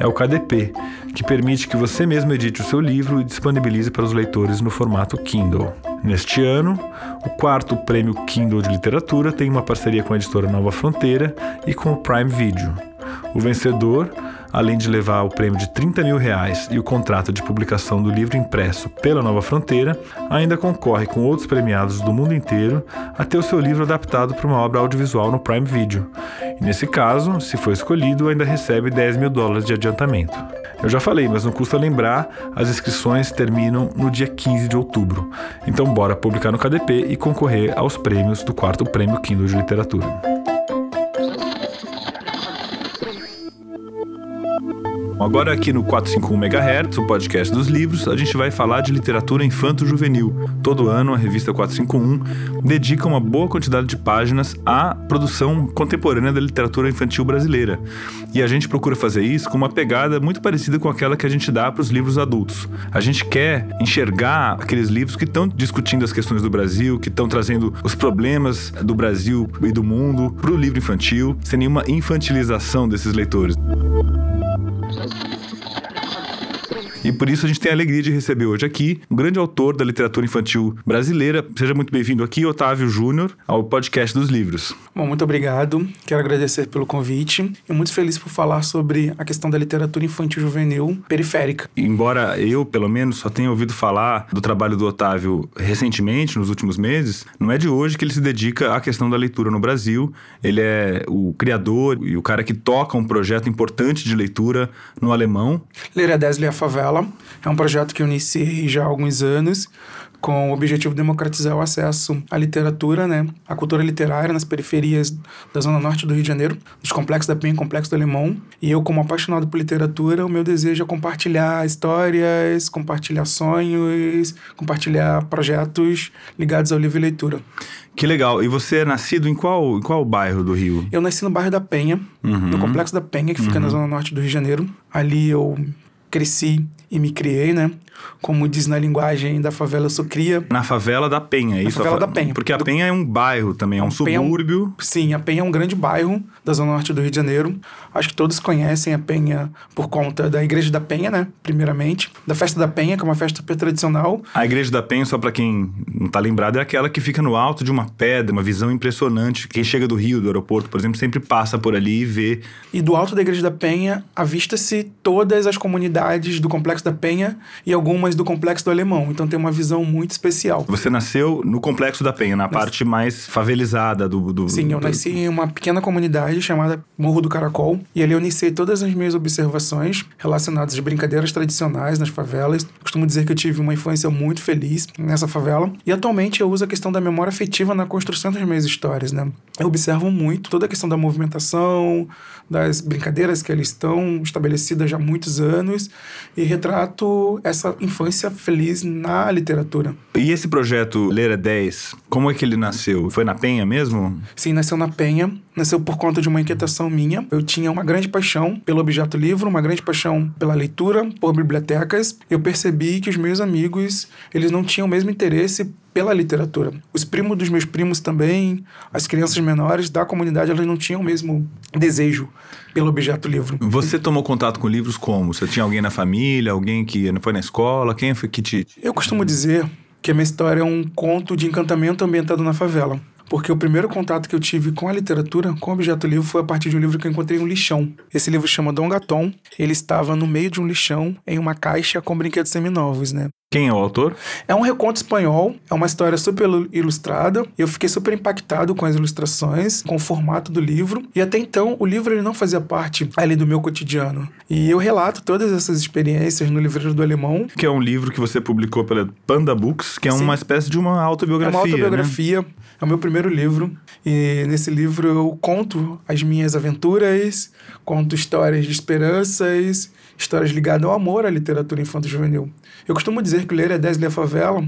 É o KDP, que permite que você mesmo edite o seu livro e disponibilize para os leitores no formato Kindle. Neste ano, o quarto prêmio Kindle de Literatura tem uma parceria com a editora Nova Fronteira e com o Prime Video. O vencedor além de levar o prêmio de 30 mil reais e o contrato de publicação do livro impresso pela Nova Fronteira, ainda concorre com outros premiados do mundo inteiro a ter o seu livro adaptado para uma obra audiovisual no Prime Video. E nesse caso, se for escolhido, ainda recebe 10 mil dólares de adiantamento. Eu já falei, mas não custa lembrar, as inscrições terminam no dia 15 de outubro. Então bora publicar no KDP e concorrer aos prêmios do quarto prêmio Kindle de Literatura. Agora aqui no 451 MHz, o podcast dos livros, a gente vai falar de literatura infanto-juvenil. Todo ano a revista 451 dedica uma boa quantidade de páginas à produção contemporânea da literatura infantil brasileira. E a gente procura fazer isso com uma pegada muito parecida com aquela que a gente dá para os livros adultos. A gente quer enxergar aqueles livros que estão discutindo as questões do Brasil, que estão trazendo os problemas do Brasil e do mundo para o livro infantil, sem nenhuma infantilização desses leitores. Thank you. E por isso a gente tem a alegria de receber hoje aqui um grande autor da literatura infantil brasileira. Seja muito bem-vindo aqui, Otávio Júnior, ao podcast dos livros. Bom, muito obrigado. Quero agradecer pelo convite e muito feliz por falar sobre a questão da literatura infantil juvenil periférica. Embora eu, pelo menos, só tenha ouvido falar do trabalho do Otávio recentemente, nos últimos meses, não é de hoje que ele se dedica à questão da leitura no Brasil. Ele é o criador e o cara que toca um projeto importante de leitura no alemão. Ler a Desli a Favela é um projeto que eu iniciei já há alguns anos com o objetivo de democratizar o acesso à literatura, né, à cultura literária nas periferias da zona norte do Rio de Janeiro, nos complexos da Penha, complexo do Alemão. E eu, como apaixonado por literatura, o meu desejo é compartilhar histórias, compartilhar sonhos, compartilhar projetos ligados ao livro e leitura. Que legal. E você é nascido em qual, em qual bairro do Rio? Eu nasci no bairro da Penha, uhum. no complexo da Penha, que fica uhum. na zona norte do Rio de Janeiro. Ali eu cresci e me criei, né? Como diz na linguagem da favela, eu sou cria. Na favela da Penha, é na isso? Na favela da Penha. Porque a Penha é um bairro também, é, é um subúrbio. sim, a Penha é um grande bairro da Zona Norte do Rio de Janeiro. Acho que todos conhecem a Penha por conta da Igreja da Penha, né? Primeiramente. Da Festa da Penha, que é uma festa super tradicional. A Igreja da Penha, só para quem não tá lembrado, é aquela que fica no alto de uma pedra, uma visão impressionante. Quem chega do Rio, do aeroporto, por exemplo, sempre passa por ali e vê. E do alto da Igreja da Penha, avista-se todas as comunidades do complexo Complexo da Penha e algumas do Complexo do Alemão. Então tem uma visão muito especial. Você nasceu no Complexo da Penha, na Nas... parte mais favelizada do, do. Sim, eu nasci em uma pequena comunidade chamada Morro do Caracol. E ali eu iniciei todas as minhas observações relacionadas às brincadeiras tradicionais nas favelas. Costumo dizer que eu tive uma infância muito feliz nessa favela. E atualmente eu uso a questão da memória afetiva na construção das minhas histórias, né? Eu observo muito toda a questão da movimentação, das brincadeiras que eles estão estabelecidas já há muitos anos e retrato essa infância feliz na literatura. E esse projeto Ler é 10, como é que ele nasceu? Foi na Penha mesmo? Sim, nasceu na Penha. Nasceu por conta de uma inquietação minha. Eu tinha uma grande paixão pelo objeto livro, uma grande paixão pela leitura, por bibliotecas. Eu percebi que os meus amigos, eles não tinham o mesmo interesse pela literatura. Os primos dos meus primos também, as crianças menores da comunidade, elas não tinham o mesmo desejo pelo objeto livro. Você tomou contato com livros como? Você tinha alguém na família, alguém que não foi na escola? Quem foi que te. Eu costumo dizer que a minha história é um conto de encantamento ambientado na favela. Porque o primeiro contato que eu tive com a literatura, com o objeto livro, foi a partir de um livro que eu encontrei em um lixão. Esse livro chama Dom Gatom. Ele estava no meio de um lixão, em uma caixa com brinquedos seminovos, né? Quem é o autor? É um reconto espanhol, é uma história super ilustrada. Eu fiquei super impactado com as ilustrações, com o formato do livro, e até então o livro ele não fazia parte ali do meu cotidiano. E eu relato todas essas experiências no Livreiro do Alemão, que é um livro que você publicou pela Panda Books, que é Sim. uma espécie de uma autobiografia. É uma né? autobiografia, né? é o meu primeiro livro, e nesse livro eu conto as minhas aventuras, conto histórias de esperanças, histórias ligadas ao amor à literatura infanto-juvenil. Eu costumo dizer que o Leira 10 é Ler Favela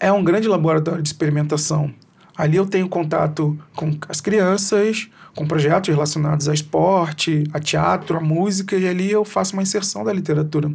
é um grande laboratório de experimentação. Ali eu tenho contato com as crianças, com projetos relacionados a esporte, a teatro, a música, e ali eu faço uma inserção da literatura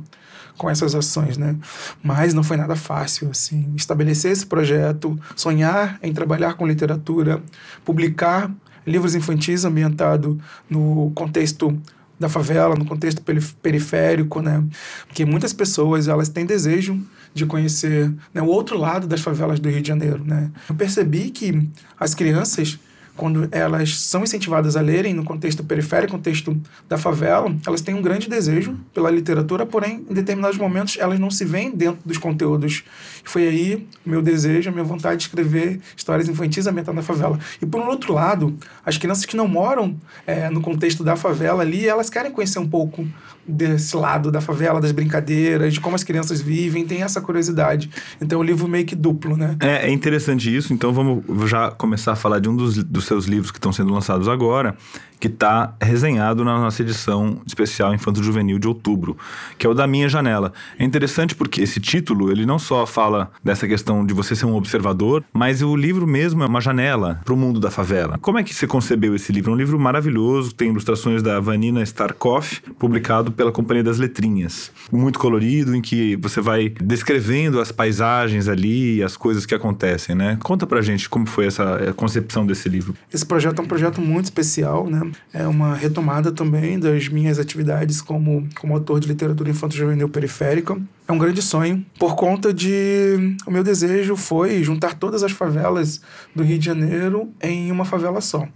com essas ações, né? Mas não foi nada fácil, assim, estabelecer esse projeto, sonhar em trabalhar com literatura, publicar livros infantis ambientado no contexto da favela, no contexto periférico, né? Porque muitas pessoas, elas têm desejo de conhecer né, o outro lado das favelas do Rio de Janeiro, né? Eu percebi que as crianças quando elas são incentivadas a lerem no contexto periférico, contexto da favela, elas têm um grande desejo pela literatura, porém, em determinados momentos, elas não se veem dentro dos conteúdos. Foi aí meu desejo, a minha vontade de escrever histórias infantis ambientadas na favela. E, por um outro lado, as crianças que não moram é, no contexto da favela ali, elas querem conhecer um pouco desse lado da favela, das brincadeiras, de como as crianças vivem, tem essa curiosidade. Então, o é livro meio que duplo, né? É, é interessante isso, então vamos já começar a falar de um dos, dos seus livros que estão sendo lançados agora, que está resenhado na nossa edição especial Infanto Juvenil de outubro, que é o da minha janela. É interessante porque esse título, ele não só fala dessa questão de você ser um observador, mas o livro mesmo é uma janela para o mundo da favela. Como é que você concebeu esse livro? É um livro maravilhoso, tem ilustrações da Vanina Starkoff, publicado pela Companhia das Letrinhas. Muito colorido, em que você vai descrevendo as paisagens ali, as coisas que acontecem, né? Conta pra gente como foi essa eh, concepção desse livro. Esse projeto é um projeto muito especial, né? é uma retomada também das minhas atividades como, como autor de literatura infanto-juvenil periférica. É um grande sonho, por conta de. O meu desejo foi juntar todas as favelas do Rio de Janeiro em uma favela só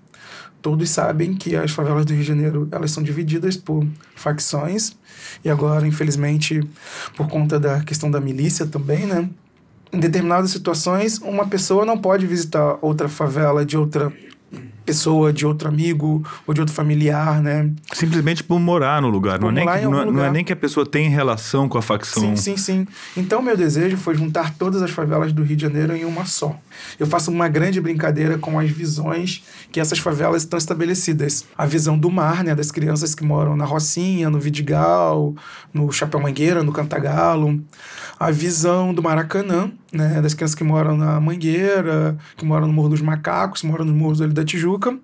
todos sabem que as favelas do Rio de Janeiro elas são divididas por facções e agora infelizmente por conta da questão da milícia também né em determinadas situações uma pessoa não pode visitar outra favela de outra pessoa, de outro amigo ou de outro familiar, né? Simplesmente por morar no lugar, não é, nem que, não, não, é, é nem que a pessoa tem relação com a facção. Sim, sim, sim. Então, meu desejo foi juntar todas as favelas do Rio de Janeiro em uma só. Eu faço uma grande brincadeira com as visões que essas favelas estão estabelecidas. A visão do mar, né, das crianças que moram na Rocinha, no Vidigal, no Chapéu Mangueira, no Cantagalo. A visão do Maracanã, né, das crianças que moram na Mangueira, que moram no Morro dos Macacos, que moram no Morro da Tijuca, Tijuca.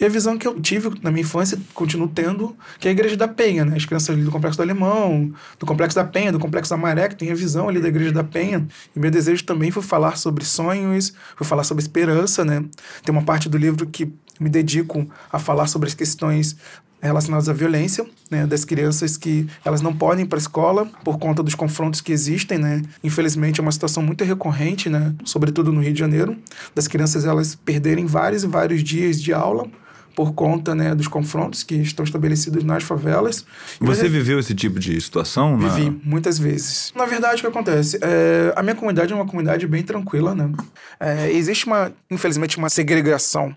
E a visão que eu tive na minha infância, continuo tendo, que é a Igreja da Penha, né? As crianças ali do Complexo do Alemão, do Complexo da Penha, do Complexo da Maré, que tem a visão ali da Igreja da Penha. E meu desejo também foi falar sobre sonhos, foi falar sobre esperança, né? Tem uma parte do livro que me dedico a falar sobre as questões relacionados à violência, né, das crianças que elas não podem ir para a escola por conta dos confrontos que existem, né? Infelizmente é uma situação muito recorrente, né, sobretudo no Rio de Janeiro, das crianças elas perderem vários e vários dias de aula por conta né, dos confrontos que estão estabelecidos nas favelas. E você Mas, viveu esse tipo de situação? Na... Vivi, muitas vezes. Na verdade, o que acontece? É, a minha comunidade é uma comunidade bem tranquila, né? É, existe uma, infelizmente, uma segregação.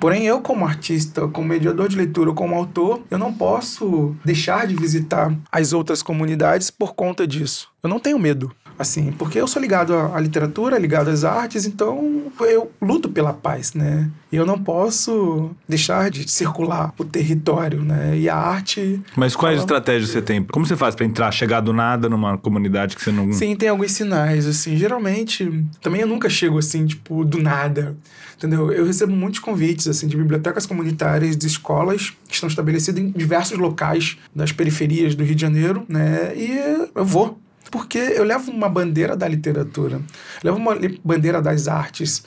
Porém, eu como artista, como mediador de leitura, como autor, eu não posso deixar de visitar as outras comunidades por conta disso. Eu não tenho medo assim, porque eu sou ligado à, literatura, ligado às artes, então eu luto pela paz, né? E eu não posso deixar de circular o território, né? E a arte. Mas quais é estratégias você tem? Como você faz para entrar, chegar do nada numa comunidade que você não. Sim, tem alguns sinais, assim. Geralmente, também eu nunca chego assim, tipo, do nada. Entendeu? Eu recebo muitos convites, assim, de bibliotecas comunitárias, de escolas que estão estabelecidas em diversos locais das periferias do Rio de Janeiro, né? E eu vou porque eu levo uma bandeira da literatura, levo uma bandeira das artes,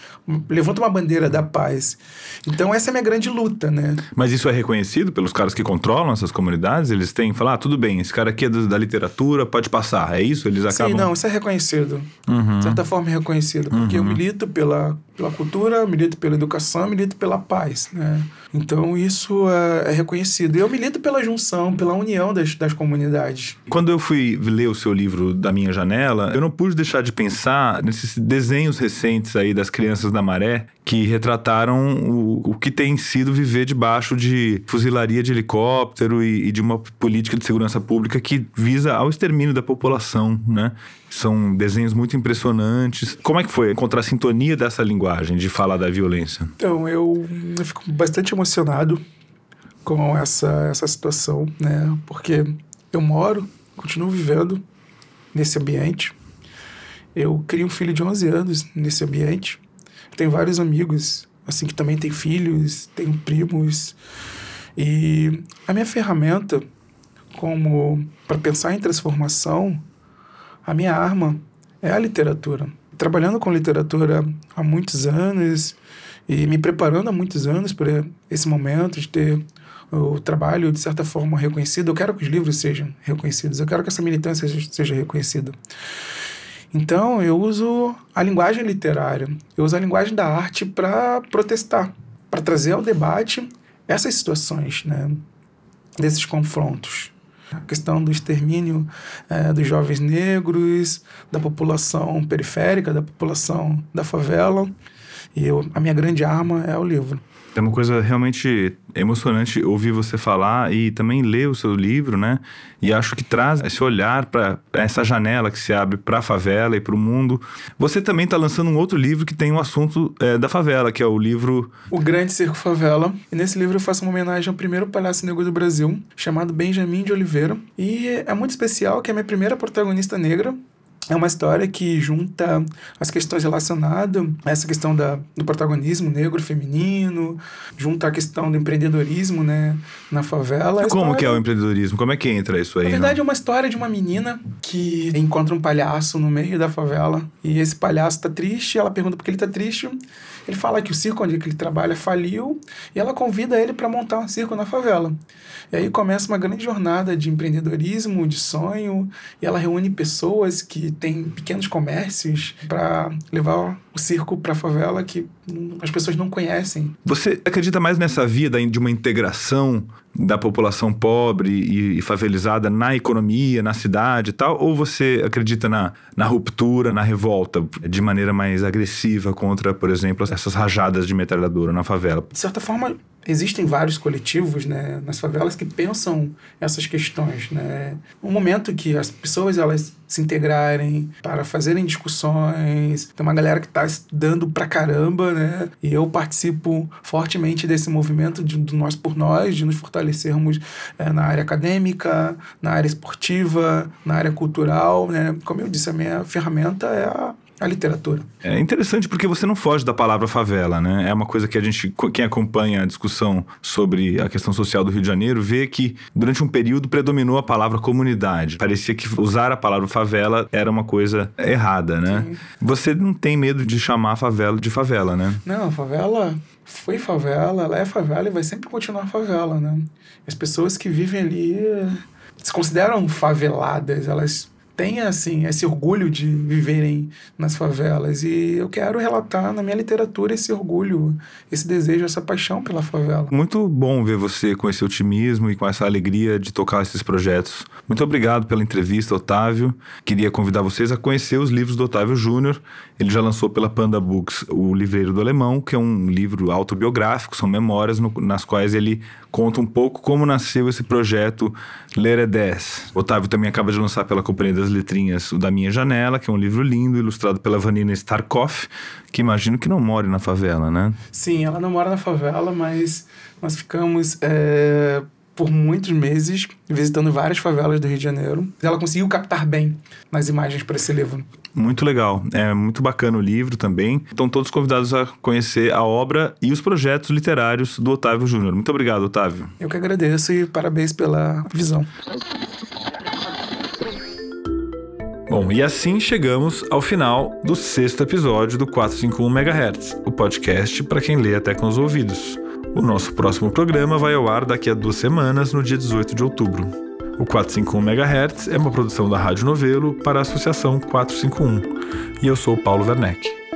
levanto uma bandeira da paz. Então essa é a minha grande luta, né? Mas isso é reconhecido pelos caras que controlam essas comunidades? Eles têm falar, ah, tudo bem, esse cara aqui é da literatura, pode passar. É isso? Eles acabam. Sim, não, isso é reconhecido. Uhum. De certa forma é reconhecido, porque uhum. eu milito pela, pela cultura, milito pela educação, milito pela paz, né? Então isso é, é reconhecido. E eu milito pela junção, pela união das, das comunidades. Quando eu fui ler o seu livro da minha janela, eu não pude deixar de pensar nesses desenhos recentes aí das crianças da maré que retrataram o, o que tem sido viver debaixo de fuzilaria de helicóptero e, e de uma política de segurança pública que visa ao extermínio da população, né? são desenhos muito impressionantes. Como é que foi encontrar a sintonia dessa linguagem de falar da violência? Então, eu, eu fico bastante emocionado com essa, essa situação, né? Porque eu moro, continuo vivendo nesse ambiente. Eu crio um filho de 11 anos nesse ambiente. Tenho vários amigos, assim, que também têm filhos, tenho primos. E a minha ferramenta como para pensar em transformação a minha arma é a literatura. Trabalhando com literatura há muitos anos e me preparando há muitos anos para esse momento de ter o trabalho, de certa forma, reconhecido. Eu quero que os livros sejam reconhecidos, eu quero que essa militância seja reconhecida. Então, eu uso a linguagem literária, eu uso a linguagem da arte para protestar, para trazer ao debate essas situações, né? desses confrontos a questão do extermínio é, dos jovens negros, da população periférica, da população da favela. E eu, a minha grande arma é o livro. É uma coisa realmente emocionante ouvir você falar e também ler o seu livro, né? E acho que traz esse olhar para essa janela que se abre para a favela e para o mundo. Você também está lançando um outro livro que tem um assunto é, da favela, que é o livro O Grande Circo Favela. E nesse livro eu faço uma homenagem ao primeiro palhaço negro do Brasil, chamado Benjamin de Oliveira. E é muito especial que é minha primeira protagonista negra é uma história que junta as questões relacionadas a essa questão da, do protagonismo negro feminino, junta a questão do empreendedorismo, né, na favela. Como história... que é o empreendedorismo? Como é que entra isso aí? Na verdade, né? é uma história de uma menina que encontra um palhaço no meio da favela e esse palhaço tá triste, ela pergunta por que ele tá triste. Ele fala que o circo onde ele trabalha faliu e ela convida ele para montar um circo na favela. E aí começa uma grande jornada de empreendedorismo, de sonho, e ela reúne pessoas que tem pequenos comércios para levar o circo para a favela que as pessoas não conhecem. Você acredita mais nessa vida de uma integração da população pobre e favelizada na economia, na cidade e tal? Ou você acredita na, na ruptura, na revolta de maneira mais agressiva contra, por exemplo, essas rajadas de metralhadora na favela? De certa forma, existem vários coletivos né, nas favelas que pensam essas questões. Né? Um momento que as pessoas elas se integrarem para fazerem discussões, tem uma galera que está estudando pra caramba, né? E eu participo fortemente desse movimento de, do nós por nós, de nos fortalecermos é, na área acadêmica, na área esportiva, na área cultural, né? Como eu disse, a minha ferramenta é a a literatura. É interessante porque você não foge da palavra favela, né? É uma coisa que a gente, quem acompanha a discussão sobre a questão social do Rio de Janeiro, vê que durante um período predominou a palavra comunidade. Parecia que usar a palavra favela era uma coisa errada, né? Sim. Você não tem medo de chamar a favela de favela, né? Não, a favela foi favela, ela é favela e vai sempre continuar favela, né? As pessoas que vivem ali eh, se consideram faveladas, elas tenha assim esse orgulho de viverem nas favelas e eu quero relatar na minha literatura esse orgulho, esse desejo, essa paixão pela favela. Muito bom ver você com esse otimismo e com essa alegria de tocar esses projetos. Muito obrigado pela entrevista, Otávio. Queria convidar vocês a conhecer os livros do Otávio Júnior. Ele já lançou pela Panda Books O Livreiro do Alemão, que é um livro autobiográfico, são memórias no, nas quais ele conta um pouco como nasceu esse projeto Ler é 10. Otávio também acaba de lançar pela Companhia das das letrinhas O da Minha Janela, que é um livro lindo, ilustrado pela Vanina Starkoff, que imagino que não mora na favela, né? Sim, ela não mora na favela, mas nós ficamos é, por muitos meses visitando várias favelas do Rio de Janeiro. Ela conseguiu captar bem nas imagens para esse livro. Muito legal. É muito bacana o livro também. Estão todos convidados a conhecer a obra e os projetos literários do Otávio Júnior. Muito obrigado, Otávio. Eu que agradeço e parabéns pela visão. Bom, e assim chegamos ao final do sexto episódio do 451 MHz, o podcast para quem lê até com os ouvidos. O nosso próximo programa vai ao ar daqui a duas semanas, no dia 18 de outubro. O 451 MHz é uma produção da Rádio Novelo para a Associação 451. E eu sou o Paulo Werneck.